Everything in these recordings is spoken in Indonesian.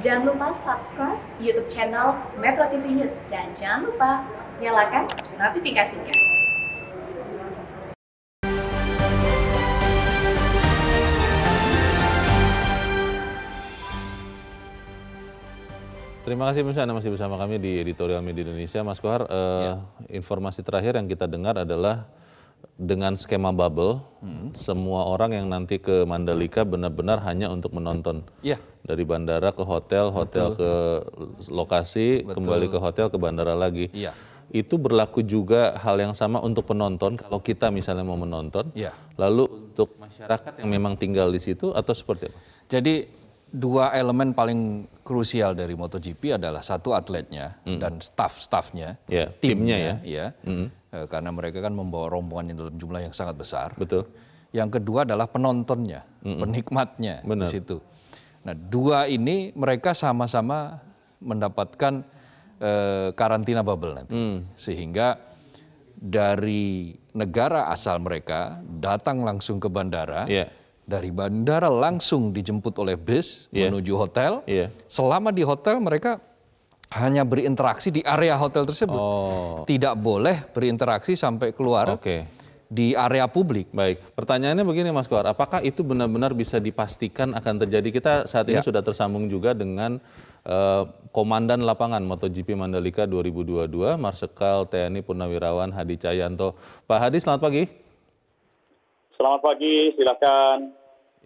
Jangan lupa subscribe YouTube channel Metro TV News dan jangan lupa nyalakan notifikasinya. Terima kasih Mas Anda masih bersama kami di Editorial Media Indonesia. Mas Kohar, ya. eh, ya. informasi terakhir yang kita dengar adalah dengan skema bubble, hmm. semua orang yang nanti ke Mandalika benar-benar hanya untuk menonton. Yeah. Dari bandara ke hotel, hotel Betul. ke lokasi, Betul. kembali ke hotel ke bandara lagi. Yeah. Itu berlaku juga hal yang sama untuk penonton. Kalau kita misalnya mau menonton, yeah. lalu untuk masyarakat yang memang tinggal di situ atau seperti apa? Jadi dua elemen paling krusial dari MotoGP adalah satu atletnya hmm. dan staff-staffnya, yeah, timnya, timnya ya. ya. -hmm Eh, karena mereka kan membawa rombongan yang dalam jumlah yang sangat besar. Betul. Yang kedua adalah penontonnya, mm penikmatnya Benar. di situ. Nah, dua ini mereka sama-sama mendapatkan eh, karantina bubble nanti. Mm. Sehingga dari negara asal mereka datang langsung ke bandara. Yeah. Dari bandara langsung dijemput oleh bis yeah. menuju hotel. Yeah. Selama di hotel mereka hanya berinteraksi di area hotel tersebut. Oh. Tidak boleh berinteraksi sampai keluar. Okay di area publik. Baik, pertanyaannya begini Mas Kuar, apakah itu benar-benar bisa dipastikan akan terjadi? Kita saat ini ya. sudah tersambung juga dengan uh, Komandan Lapangan MotoGP Mandalika 2022, Marsekal TNI Purnawirawan Hadi Cahyanto. Pak Hadi, selamat pagi. Selamat pagi, silakan.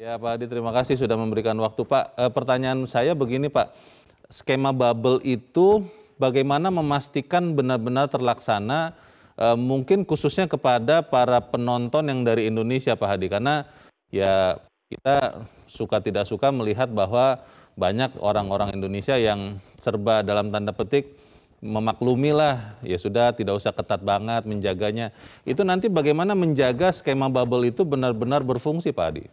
Ya Pak Hadi, terima kasih sudah memberikan waktu Pak. Eh, pertanyaan saya begini Pak, skema bubble itu bagaimana memastikan benar-benar terlaksana e, mungkin khususnya kepada para penonton yang dari Indonesia Pak Hadi karena ya kita suka tidak suka melihat bahwa banyak orang-orang Indonesia yang serba dalam tanda petik memaklumi ya sudah tidak usah ketat banget menjaganya itu nanti bagaimana menjaga skema bubble itu benar-benar berfungsi Pak Hadi.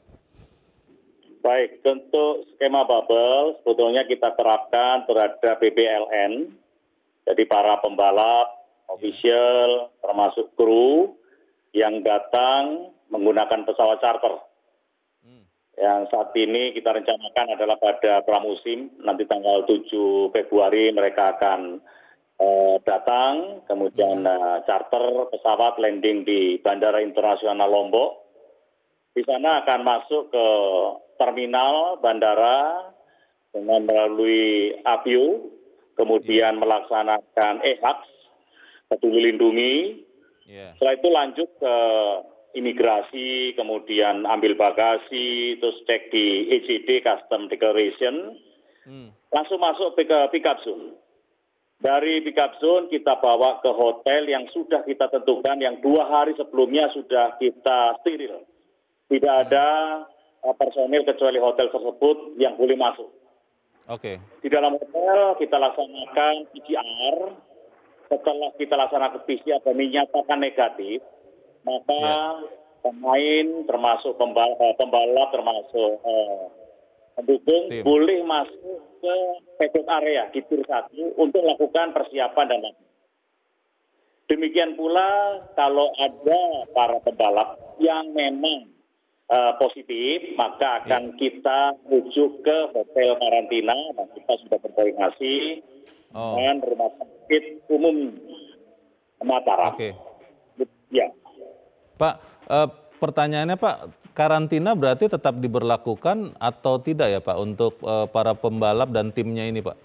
Baik, untuk skema bubble sebetulnya kita terapkan terhadap BPLN, Jadi para pembalap, official, termasuk kru yang datang menggunakan pesawat charter. Hmm. Yang saat ini kita rencanakan adalah pada pramusim, nanti tanggal 7 Februari mereka akan uh, datang, kemudian uh, charter pesawat landing di Bandara Internasional Lombok di sana akan masuk ke terminal bandara dengan melalui apu, kemudian yeah. melaksanakan EHAX, peduli lindungi. Yeah. Setelah itu lanjut ke imigrasi, kemudian ambil bagasi, terus cek di ECD Custom Declaration, hmm. langsung masuk ke pick up zone. Dari pick up zone kita bawa ke hotel yang sudah kita tentukan, yang dua hari sebelumnya sudah kita steril tidak ada eh, personil kecuali hotel tersebut yang boleh masuk. Oke. Okay. Di dalam hotel kita laksanakan PCR. Setelah kita laksanakan PCR dan dinyatakan negatif, maka yeah. pemain termasuk pembalap, eh, pembalap termasuk eh, pendukung Tim. boleh masuk ke package area di tir satu untuk melakukan persiapan dan lain Demikian pula kalau ada para pembalap yang memang Eh, positif, maka akan ya. kita rujuk ke hotel karantina dan nah, kita sudah berkoordinasi oh. dengan rumah sakit umum Mataram. Oke. Okay. Ya. Pak, eh, pertanyaannya Pak, karantina berarti tetap diberlakukan atau tidak ya Pak untuk eh, para pembalap dan timnya ini Pak?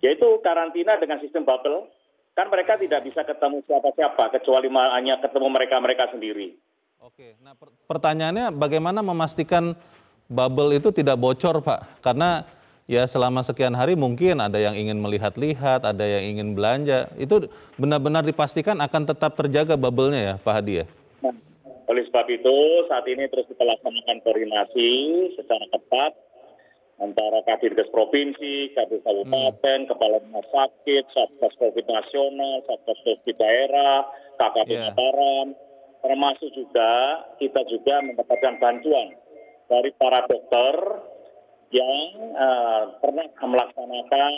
Yaitu karantina dengan sistem bubble. Kan mereka tidak bisa ketemu siapa-siapa kecuali hanya ketemu mereka-mereka sendiri oke nah pertanyaannya bagaimana memastikan bubble itu tidak bocor pak karena ya selama sekian hari mungkin ada yang ingin melihat-lihat ada yang ingin belanja itu benar-benar dipastikan akan tetap terjaga bubble-nya ya pak Hadi ya nah, oleh sebab itu saat ini terus kita laksanakan koordinasi secara ketat antara Kadinkes Provinsi, Kadis Kabupaten, hmm. Kepala Rumah Sakit, Satgas Covid Nasional, Satgas Covid Daerah, KKP yeah. Mataram, termasuk juga kita juga mendapatkan bantuan dari para dokter yang uh, pernah melaksanakan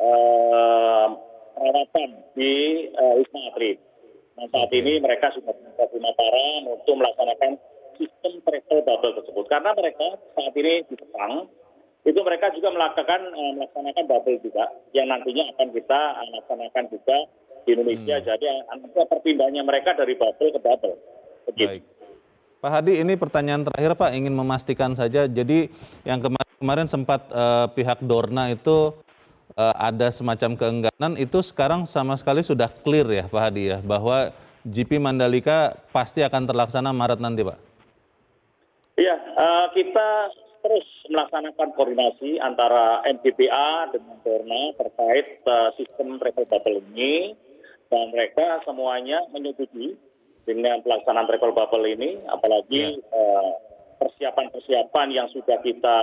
uh, perawatan di uh, Wisma Atlet. Nah, saat ini mereka sudah mencapai Mataram untuk melaksanakan sistem travel bubble tersebut. Karena mereka saat ini di Jepang, itu mereka juga melakukan melaksanakan bubble juga, yang nantinya akan kita laksanakan juga di Indonesia. Hmm. Jadi anaknya perpindahannya mereka dari bubble ke bubble. Begitu. Baik. Pak Hadi, ini pertanyaan terakhir Pak, ingin memastikan saja. Jadi yang kemar kemarin sempat uh, pihak Dorna itu uh, ada semacam keengganan, itu sekarang sama sekali sudah clear ya Pak Hadi ya, bahwa GP Mandalika pasti akan terlaksana Maret nanti Pak? Iya, uh, kita terus melaksanakan koordinasi antara MPPA dengan Dorna terkait uh, sistem travel bubble ini dan mereka semuanya menyetujui dengan pelaksanaan travel bubble ini, apalagi ya. Eh, persiapan-persiapan ya. uh, yang sudah kita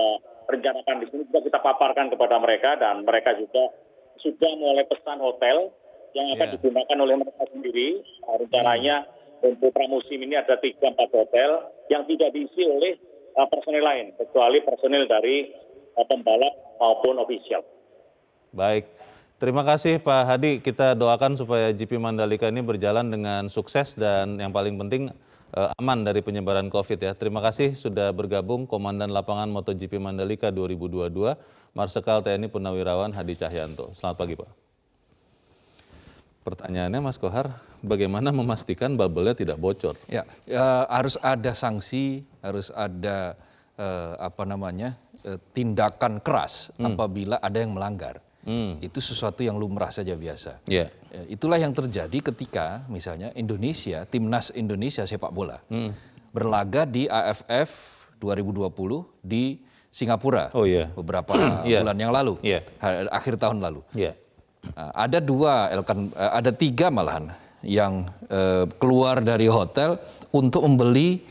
rencanakan di sini sudah kita paparkan kepada mereka dan mereka juga sudah mulai pesan hotel yang akan ya. digunakan oleh mereka sendiri. Nah, rencananya hmm. untuk pramusim ini ada tiga empat hotel yang tidak diisi oleh uh, personil lain kecuali personil dari uh, pembalap maupun ofisial. Baik. Terima kasih Pak Hadi. Kita doakan supaya GP Mandalika ini berjalan dengan sukses dan yang paling penting eh, aman dari penyebaran COVID ya. Terima kasih sudah bergabung Komandan Lapangan MotoGP Mandalika 2022, Marsekal TNI Purnawirawan Hadi Cahyanto. Selamat pagi Pak. Pertanyaannya Mas Kohar, bagaimana memastikan bubble-nya tidak bocor? Ya, ya harus ada sanksi, harus ada eh, apa namanya eh, tindakan keras hmm. apabila ada yang melanggar hmm. itu sesuatu yang lumrah saja biasa. Yeah. Ya, itulah yang terjadi ketika misalnya Indonesia, timnas Indonesia sepak bola hmm. berlaga di AFF 2020 di Singapura oh, yeah. beberapa yeah. Iya. bulan yang lalu, yeah. akhir tahun lalu. Yeah. Iya. Ada dua, eh, ada tiga malahan yang eh, keluar dari hotel untuk membeli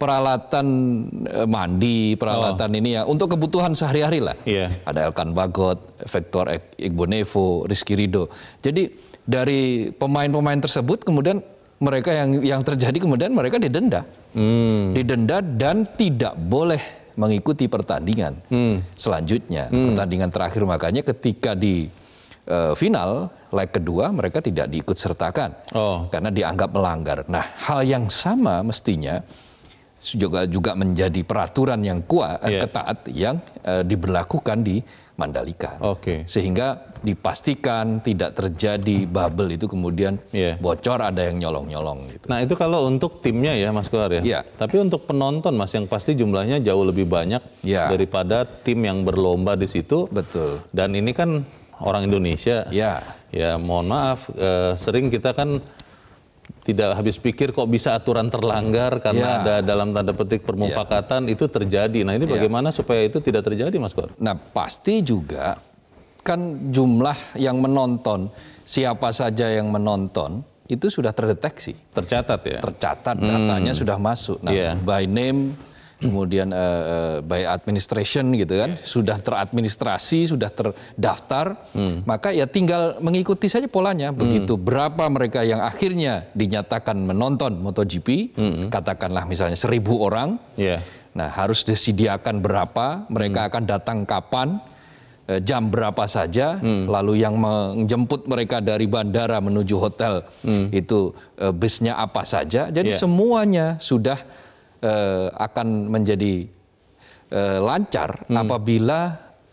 peralatan eh, mandi, peralatan oh. ini ya untuk kebutuhan sehari-hari lah. Yeah. Ada Elkan Bagot, Vector Igbo Nevo, Rizky Rido. Jadi dari pemain-pemain tersebut kemudian mereka yang yang terjadi kemudian mereka didenda. Hmm. Didenda dan tidak boleh mengikuti pertandingan hmm. selanjutnya, hmm. pertandingan terakhir makanya ketika di uh, final leg kedua mereka tidak diikut sertakan. Oh. Karena dianggap melanggar. Nah, hal yang sama mestinya juga juga menjadi peraturan yang kuat yeah. Iya. ketat yang uh, diberlakukan di Mandalika. Okay. Sehingga dipastikan tidak terjadi bubble itu kemudian yeah. bocor ada yang nyolong-nyolong gitu. Nah, itu kalau untuk timnya ya Mas Kuar ya. Yeah. Tapi untuk penonton Mas yang pasti jumlahnya jauh lebih banyak yeah. daripada tim yang berlomba di situ. Betul. Dan ini kan orang Indonesia. Ya. Ya, mohon maaf, eh, sering kita kan tidak habis pikir kok bisa aturan terlanggar karena ya. ada dalam tanda petik permufakatan ya. itu terjadi. Nah ini ya. bagaimana ya. supaya itu tidak terjadi Mas Kor? Nah pasti juga kan jumlah yang menonton, siapa saja yang menonton itu sudah terdeteksi. Tercatat ya? Tercatat, hmm. datanya hmm. sudah masuk. Nah yeah. by name kemudian uh, by administration gitu kan yeah. sudah teradministrasi sudah terdaftar hmm. maka ya tinggal mengikuti saja polanya hmm. begitu hmm. berapa mereka yang akhirnya dinyatakan menonton MotoGP hmm. katakanlah misalnya seribu orang yeah. nah harus disediakan berapa mereka hmm. akan datang kapan eh, jam berapa saja, hmm. lalu yang menjemput mereka dari bandara menuju hotel hmm. itu uh, bisnya apa saja. Jadi yeah. semuanya sudah eh, akan menjadi eh, lancar hmm. apabila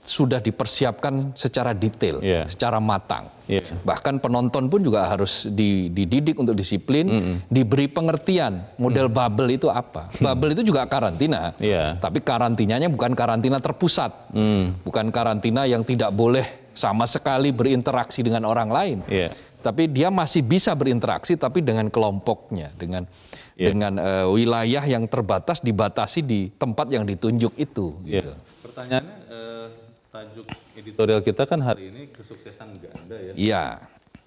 sudah dipersiapkan secara detail, yeah. secara matang. Yeah. Bahkan penonton pun juga harus dididik untuk disiplin, mm -hmm. diberi pengertian model mm. bubble itu apa. Hmm. Bubble itu juga karantina, yeah. tapi karantinanya bukan karantina terpusat, mm. bukan karantina yang tidak boleh sama sekali berinteraksi dengan orang lain. Yeah. Tapi dia masih bisa berinteraksi, tapi dengan kelompoknya, dengan yeah. dengan uh, wilayah yang terbatas dibatasi di tempat yang ditunjuk itu. Iya. Gitu. Pertanyaannya uh, tajuk editorial kita kan hari ini kesuksesan ganda ya. Iya. Yeah.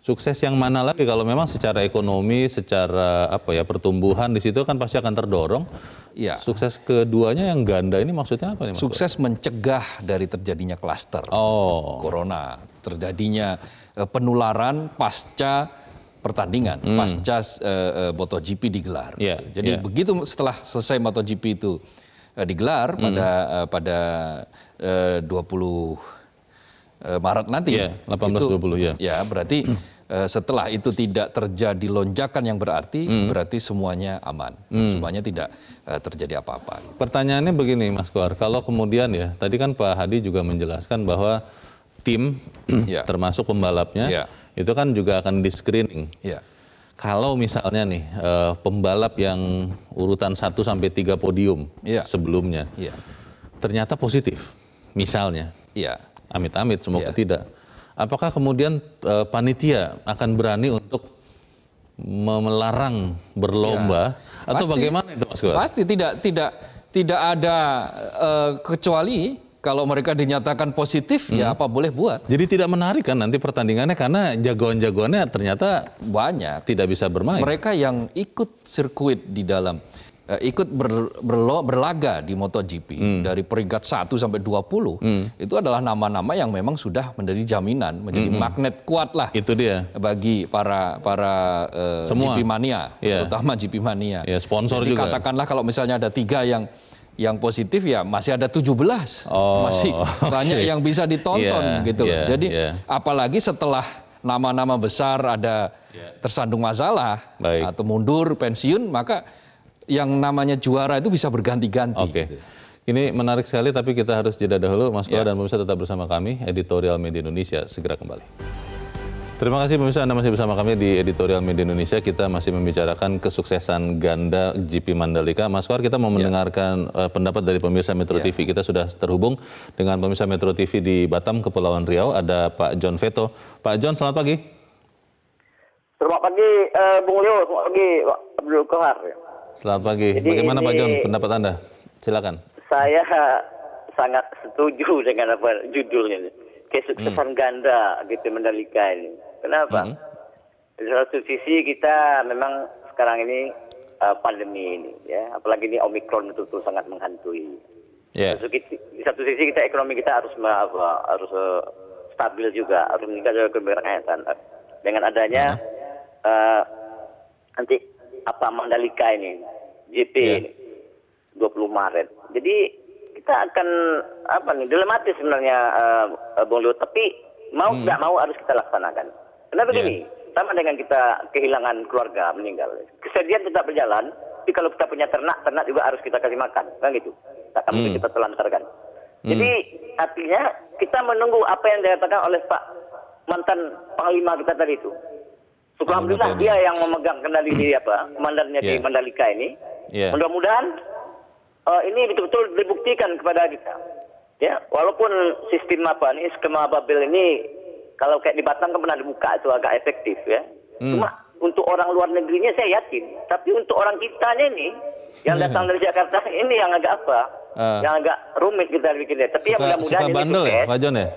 Sukses yang mana lagi kalau memang secara ekonomi, secara apa ya pertumbuhan di situ kan pasti akan terdorong. Ya. Sukses keduanya yang ganda ini maksudnya apa nih? Sukses mencegah dari terjadinya klaster oh. corona, terjadinya eh, penularan pasca pertandingan hmm. pasca uh, MotoGP digelar. Yeah. Gitu. Jadi yeah. begitu setelah selesai MotoGP itu uh, digelar hmm. pada uh, pada uh, 20 Maret nanti. Ya, 20 ya. Ya, berarti uh, setelah itu tidak terjadi lonjakan yang berarti, hmm. berarti semuanya aman. Hmm. Semuanya tidak terjadi apa-apa. Gitu. Pertanyaannya begini Mas Kuar, kalau kemudian ya, tadi kan Pak Hadi juga menjelaskan bahwa tim ya. termasuk pembalapnya ya itu kan juga akan di screening. Ya. Kalau misalnya nih uh, pembalap yang urutan 1 sampai 3 podium ya. sebelumnya ya. ternyata positif misalnya. Iya. Amit-amit semoga iya. tidak. Apakah kemudian uh, panitia akan berani untuk melarang berlomba ya, atau pasti, bagaimana itu Mas Pasti tidak tidak tidak ada uh, kecuali kalau mereka dinyatakan positif ya hmm. ya apa boleh buat. Jadi tidak menarik kan nanti pertandingannya karena jagoan-jagoannya ternyata banyak tidak bisa bermain. Mereka yang ikut sirkuit di dalam eh, ikut ber, berlo, berlaga di MotoGP hmm. dari peringkat 1 sampai 20 hmm. itu adalah nama-nama yang memang sudah menjadi jaminan, menjadi hmm. magnet kuat lah. Itu dia. Bagi para para uh, Semua. GP mania, yeah. terutama GP mania. yeah, sponsor Jadi juga. katakanlah kalau misalnya ada tiga yang yang positif ya masih ada 17. Oh, masih okay. banyak yang bisa ditonton yeah, gitu Yeah, iya, Jadi yeah. apalagi setelah nama-nama besar ada iya. tersandung masalah Baik. atau mundur pensiun maka yang namanya juara itu bisa berganti-ganti. Okay. Gitu. Ini menarik sekali tapi kita harus jeda dahulu Mas Kua iya. yeah. dan pemirsa tetap bersama kami Editorial Media Indonesia segera kembali. Terima kasih pemirsa Anda masih bersama kami di Editorial Media Indonesia. Kita masih membicarakan kesuksesan ganda GP Mandalika. Mas Kuar, kita mau ya. mendengarkan ya. pendapat dari pemirsa Metro ya. TV. Kita sudah terhubung dengan pemirsa Metro TV di Batam, Kepulauan Riau. Ada Pak John Veto. Pak John, selamat pagi. Selamat pagi, eh, Bung Leo. Selamat pagi, Pak Abdul Kohar. Selamat pagi. Jadi Bagaimana ini, Pak John pendapat Anda? Silakan. Saya sangat setuju dengan apa judulnya kesuksesan hmm. ganda GP Mandalika ini Kenapa? Hmm. Di satu sisi kita memang sekarang ini uh, pandemi ini, ya, apalagi ini omikron itu betul sangat menghantui. Yeah. Di satu sisi kita ekonomi kita harus apa, harus uh, stabil juga, harus meningkat juga keberangkatan. Eh, dengan adanya hmm. uh, nanti apa Mandalika ini, JP yeah. ini, 20 Maret. Jadi kita akan apa nih dilematis sebenarnya uh, Bung Leo, tapi mau hmm. nggak hmm. mau harus kita laksanakan. Karena begini, yeah. sama dengan kita kehilangan keluarga meninggal, kesedihan tetap berjalan. Tapi kalau kita punya ternak, ternak juga harus kita kasih makan, kan gitu. Tak mungkin hmm. kita telantarkan. Hmm. Jadi artinya kita menunggu apa yang dikatakan oleh Pak mantan Panglima kita tadi itu. Syukur alhamdulillah dia yang memegang kendali di apa komandannya yeah. di iya. Mandalika ini. Yeah. Mudah-mudahan uh, ini betul-betul dibuktikan kepada kita. Ya, walaupun sistem apa ini skema Babel ini kalau kayak di Batam kan pernah dibuka itu agak efektif ya. Hmm. Cuma untuk orang luar negerinya saya yakin, tapi untuk orang kita ini yang iya. datang dari Jakarta ini yang agak apa? Uh, yang agak rumit kita bikinnya. Tapi ya suka, ya mudah-mudahan suka bandel ya, Pak John ya.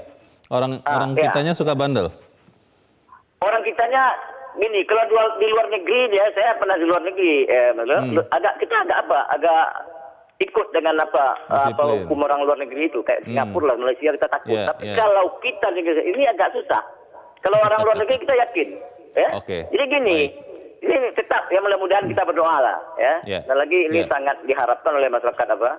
Orang uh, orang ya. kitanya suka bandel. Orang kitanya gini, kalau di luar, di luar negeri ya, saya pernah di luar negeri, eh, hmm. agak kita agak apa? Agak ikut dengan apa apa hukum orang luar negeri itu kayak hmm. Singapura hmm. lah Malaysia kita takut yeah, tapi yeah. kalau kita negeri ini agak susah kalau orang luar negeri kita yakin ya okay. jadi gini Baik. ini tetap ya mudah-mudahan kita berdoa lah ya yeah. dan lagi ini yeah. sangat diharapkan oleh masyarakat apa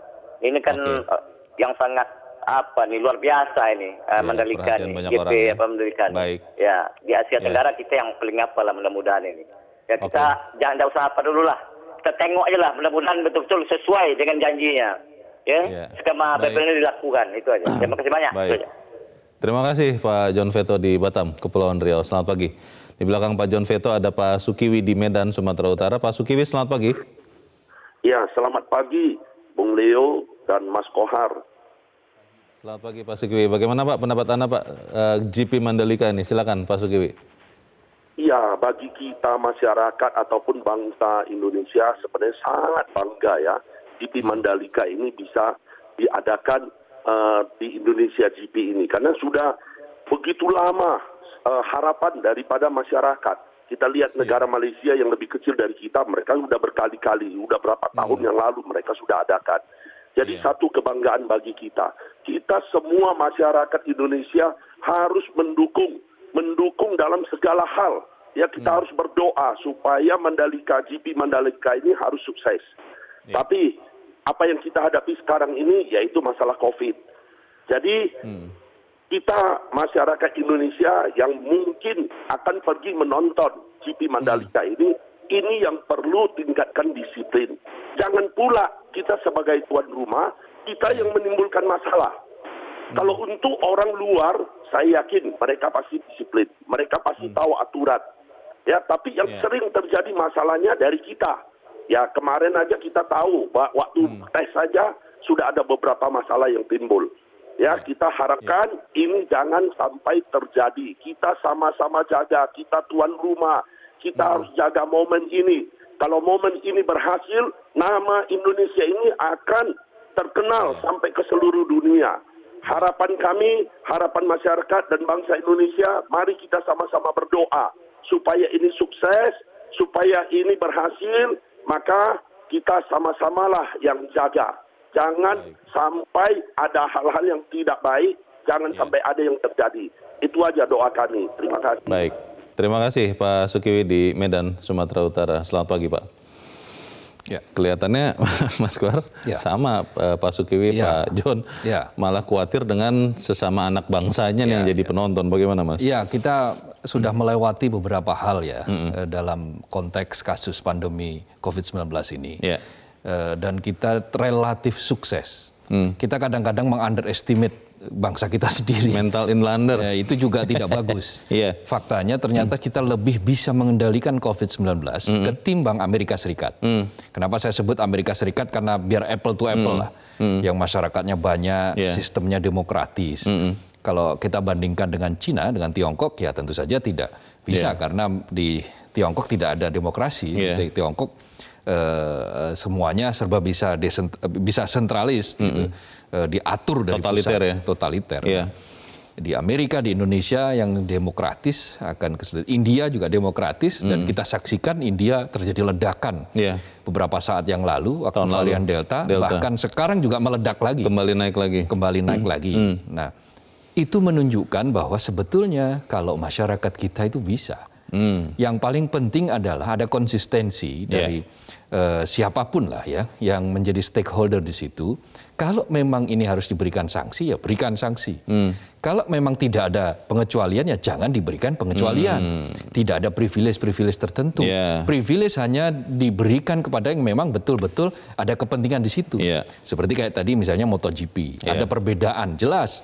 ini kan okay. Eh, yang sangat apa nih luar biasa ini yeah, ya, Mandalika nih GP orang, gitu ya, ya. apa Mandalika Baik. ya di Asia ya. Tenggara yes. kita yang paling apa lah mudah-mudahan ini ya kita okay. jangan usah apa dulu lah kita tengok aja lah mudah-mudahan betul-betul sesuai dengan janjinya. Ya, yeah. skema PPN dilakukan itu aja. Terima kasih banyak. Baik. Terima kasih Pak John Veto di Batam, Kepulauan Riau. Selamat pagi. Di belakang Pak John Veto ada Pak Sukiwi di Medan, Sumatera Utara. Pak Sukiwi, selamat pagi. Ya, selamat pagi Bung Leo dan Mas Kohar. Selamat pagi Pak Sukiwi. Bagaimana Pak pendapat Anda Pak eh, GP Mandalika ini? Silakan Pak Sukiwi. Iya, bagi kita masyarakat ataupun bangsa Indonesia sebenarnya sangat bangga ya. GP Mandalika ini bisa diadakan uh, di Indonesia GP ini karena sudah begitu lama uh, harapan daripada masyarakat. Kita lihat iya. negara Malaysia yang lebih kecil dari kita, mereka sudah berkali-kali, sudah berapa hmm. tahun yang lalu mereka sudah adakan. Jadi iya. satu kebanggaan bagi kita. Kita semua masyarakat Indonesia harus mendukung mendukung dalam segala hal. Ya kita hmm. harus berdoa supaya Mandalika GP Mandalika ini harus sukses. Yeah. Tapi apa yang kita hadapi sekarang ini yaitu masalah COVID. Jadi hmm. kita masyarakat Indonesia yang mungkin akan pergi menonton GP Mandalika hmm. ini ini yang perlu tingkatkan disiplin. Jangan pula kita sebagai tuan rumah kita yang hmm. menimbulkan masalah. Kalau untuk orang luar, saya yakin mereka pasti disiplin, mereka pasti hmm. tahu aturan. Ya, tapi yang yeah. sering terjadi masalahnya dari kita. Ya, kemarin aja kita tahu waktu hmm. tes saja sudah ada beberapa masalah yang timbul. Ya, yeah. kita harapkan yeah. ini jangan sampai terjadi. Kita sama-sama jaga, kita tuan rumah, kita hmm. harus jaga momen ini. Kalau momen ini berhasil, nama Indonesia ini akan terkenal yeah. sampai ke seluruh dunia harapan kami, harapan masyarakat dan bangsa Indonesia, mari kita sama-sama berdoa supaya ini sukses, supaya ini berhasil, maka kita sama-samalah yang jaga. Jangan baik. sampai ada hal-hal yang tidak baik, jangan ya. sampai ada yang terjadi. Itu aja doa kami. Terima kasih. Baik. Terima kasih Pak Sukiwi di Medan, Sumatera Utara. Selamat pagi, Pak. Ya. Kelihatannya Mas Kuar ya. sama eh, Pak Sukiwi, ya. Pak John ya. malah khawatir dengan sesama anak bangsanya ya, yang jadi ya. penonton. Bagaimana Mas? Ya kita sudah hmm. melewati beberapa hal ya mm dalam konteks kasus pandemi COVID-19 ini. Ya. Eh, dan kita relatif sukses. Mm. Kita kadang-kadang mengunderestimate bangsa kita sendiri. Mental inlander. Ya, itu juga tidak bagus. yeah. Faktanya ternyata mm. kita lebih bisa mengendalikan COVID-19 mm. ketimbang Amerika Serikat. Mm. Kenapa saya sebut Amerika Serikat? Karena biar apple to apple mm. lah. Mm. Yang masyarakatnya banyak, yeah. sistemnya demokratis. Mm -mm. Kalau kita bandingkan dengan Cina, dengan Tiongkok, ya tentu saja tidak bisa. Yeah. Karena di Tiongkok tidak ada demokrasi. Yeah. Di Tiongkok Eh, eh, semuanya serba bisa desent bisa sentralis mm -hmm. gitu uh, diatur dari totaliter pusat, ya totaliter yeah. di Amerika di Indonesia yang demokratis akan kesulitan India juga demokratis mm dan kita saksikan India terjadi ledakan yeah. beberapa saat yang lalu waktu Tahun varian lalu. Delta, Delta bahkan sekarang juga meledak lagi kembali naik lagi kembali naik mm lagi mm nah itu menunjukkan bahwa sebetulnya kalau masyarakat kita itu bisa Hmm. Yang paling penting adalah ada konsistensi iya. dari uh, siapapun lah ya yang menjadi stakeholder di situ. Kalau memang ini harus diberikan sanksi ya berikan sanksi. Hmm. Kalau memang tidak ada pengecualian ya jangan diberikan pengecualian. Hmm. Tidak ada privilege-privilege tertentu. Yeah. Privilege hanya diberikan kepada yang memang betul-betul ada kepentingan di situ. Yeah. Seperti kayak tadi misalnya MotoGP, yeah. ada perbedaan jelas.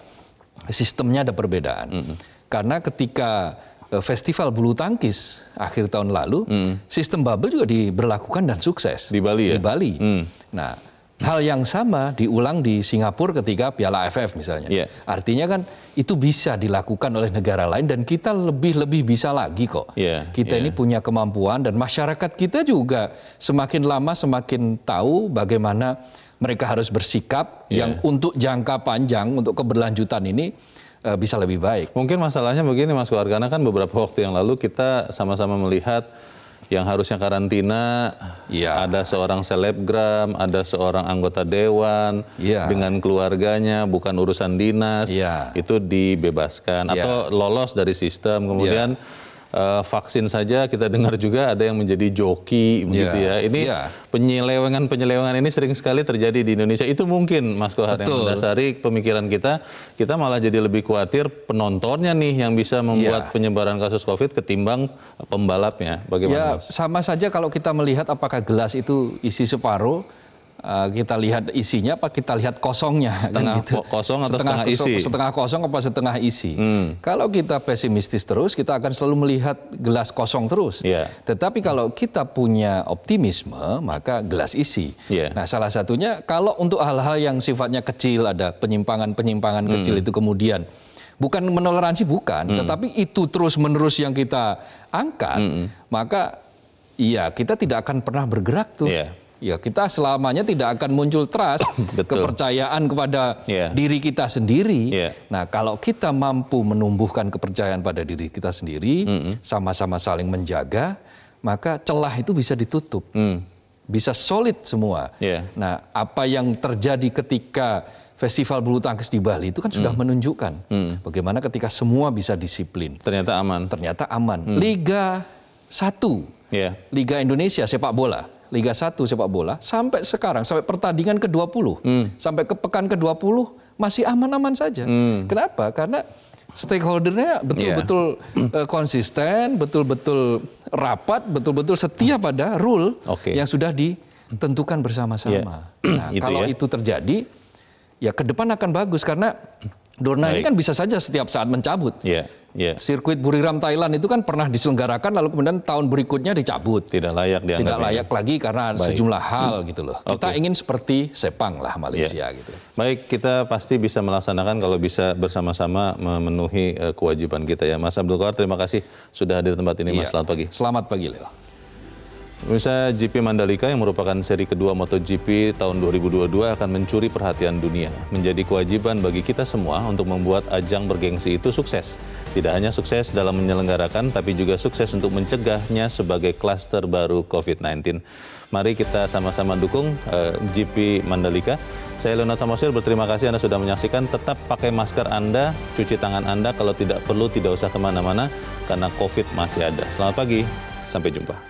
Sistemnya ada perbedaan. -hmm. Karena ketika Eh, festival bulu tangkis akhir tahun lalu, mm. sistem bubble juga diberlakukan dan sukses di Bali. Ya? Di Bali. Mm. Nah, mm. hal yang sama diulang di Singapura ketika Piala AFF misalnya. Yeah. Artinya kan itu bisa dilakukan oleh negara lain dan kita lebih lebih bisa lagi kok. Yeah. Kita yeah. ini punya kemampuan dan masyarakat kita juga semakin lama semakin tahu bagaimana mereka harus bersikap yeah. yang untuk jangka panjang untuk keberlanjutan ini uh, bisa lebih baik. Mungkin masalahnya begini Mas Wargana kan beberapa waktu yang lalu kita sama-sama melihat yang harusnya karantina, ya. ada seorang selebgram, ada seorang anggota dewan ya. dengan keluarganya, bukan urusan dinas, ya. itu dibebaskan atau iya. lolos dari sistem kemudian. Iya uh, vaksin saja kita dengar juga ada yang menjadi joki begitu yeah. ya. Ini yeah. penyelewengan-penyelewengan ini sering sekali terjadi di Indonesia. Itu mungkin Mas Kohar Betul. yang mendasari pemikiran kita, kita malah jadi lebih khawatir penontonnya nih yang bisa membuat yeah. penyebaran kasus Covid ketimbang pembalapnya. Bagaimana? Ya, yeah, sama saja kalau kita melihat apakah gelas itu isi separuh Eh, kita lihat isinya apa kita lihat kosongnya kan setengah kan gitu. kosong atau setengah, setengah isi setengah kosong apa setengah isi hmm. kalau kita pesimistis terus kita akan selalu melihat gelas kosong terus yeah. tetapi kalau kita punya optimisme maka gelas isi yeah. nah salah satunya kalau untuk hal-hal yang sifatnya kecil ada penyimpangan penyimpangan hmm. kecil itu kemudian bukan menoleransi bukan hmm. tetapi itu terus menerus yang kita angkat hmm. maka Iya, kita tidak akan pernah bergerak tuh. Yeah ya kita selamanya tidak akan muncul trust, Betul. kepercayaan kepada yeah. diri kita sendiri. Yeah. Nah, kalau kita mampu menumbuhkan kepercayaan pada diri kita sendiri, mm-hmm. sama-sama saling menjaga, maka celah itu bisa ditutup. Mm. Bisa solid semua. Yeah. Nah, apa yang terjadi ketika Festival bulu tangkis di Bali itu kan sudah mm. menunjukkan mm. bagaimana ketika semua bisa disiplin. Ternyata aman. Ternyata aman. Mm. Liga satu, Yeah. Liga Indonesia sepak bola Liga 1 sepak bola sampai sekarang sampai pertandingan ke-20 hmm. sampai ke pekan ke-20 masih aman-aman saja. Hmm. Kenapa? Karena stakeholdernya iya. betul-betul yeah. Eh, konsisten, betul-betul rapat, betul-betul setia hmm. pada rule okay. yang sudah ditentukan bersama-sama. Yeah. Nah, itu kalau ya. itu terjadi, ya ke depan akan bagus karena Dorna Baik. ini kan bisa saja setiap saat mencabut. Yeah. Yeah. Sirkuit Buriram Thailand itu kan pernah diselenggarakan lalu kemudian tahun berikutnya dicabut. Tidak layak dianggap. Tidak ya. layak ya. lagi karena Baik. sejumlah hal hmm. gitu loh. Okay. Kita ingin seperti Sepang lah Malaysia yeah. gitu. Baik, kita pasti bisa melaksanakan kalau bisa bersama-sama memenuhi eh, kewajiban kita ya. Mas Abdul Qadir. terima kasih sudah hadir tempat ini Mas. Iya. Selamat pagi. Selamat pagi Leo. Pemirsa GP Mandalika yang merupakan seri kedua MotoGP tahun 2022 akan mencuri perhatian dunia. Menjadi kewajiban bagi kita semua untuk membuat ajang bergengsi itu sukses. Tidak hanya sukses dalam menyelenggarakan, tapi juga sukses untuk mencegahnya sebagai klaster baru COVID-19. Mari kita sama-sama dukung uh, eh, GP Mandalika. Saya Leonard Samosir, berterima kasih Anda sudah menyaksikan. Tetap pakai masker Anda, cuci tangan Anda. Kalau tidak perlu, tidak usah kemana-mana, karena COVID masih ada. Selamat pagi, sampai jumpa.